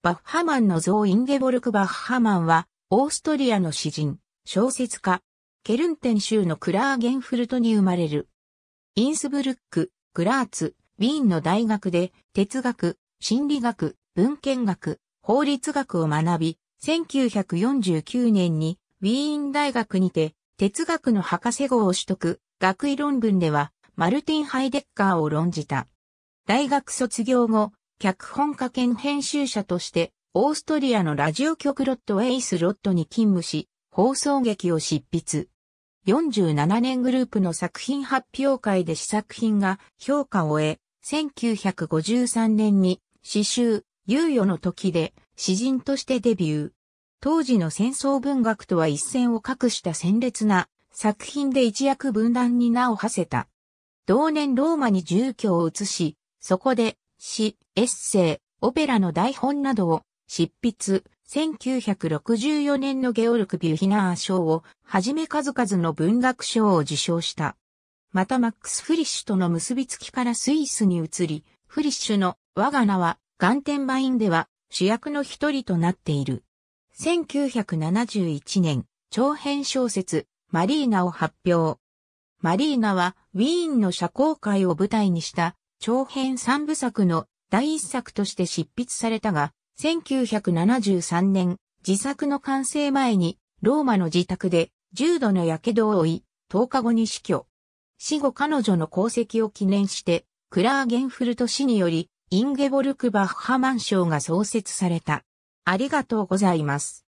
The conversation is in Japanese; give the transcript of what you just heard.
バッハマンの像インゲボルク・バッハマンは、オーストリアの詩人、小説家、ケルンテン州のクラーゲンフルトに生まれる。インスブルック、グラーツ、ウィーンの大学で、哲学、心理学、文献学、法律学を学び、1949年にウィーン大学にて、哲学の博士号を取得、学位論文では、マルティン・ハイデッカーを論じた。大学卒業後、脚本家兼編集者として、オーストリアのラジオ局ロットウェイスロットに勤務し、放送劇を執筆。47年グループの作品発表会で試作品が評価を得、1953年に詩集、猶予の時で詩人としてデビュー。当時の戦争文学とは一線を画した鮮烈な作品で一躍分断に名を馳せた。同年ローマに住居を移し、そこで詩、エッセイ、オペラの台本などを執筆、1964年のゲオルク・ビュヒナー賞をはじめ数々の文学賞を受賞した。またマックス・フリッシュとの結びつきからスイスに移り、フリッシュの我が名はガンテンバインでは主役の一人となっている。1971年、長編小説、マリーナを発表。マリーナはウィーンの社交界を舞台にした長編三部作の第一作として執筆されたが、1973年、自作の完成前に、ローマの自宅で重度の火傷を負い、10日後に死去。死後彼女の功績を記念して、クラーゲンフルト氏により、インゲボルク・バッハマン賞が創設された。ありがとうございます。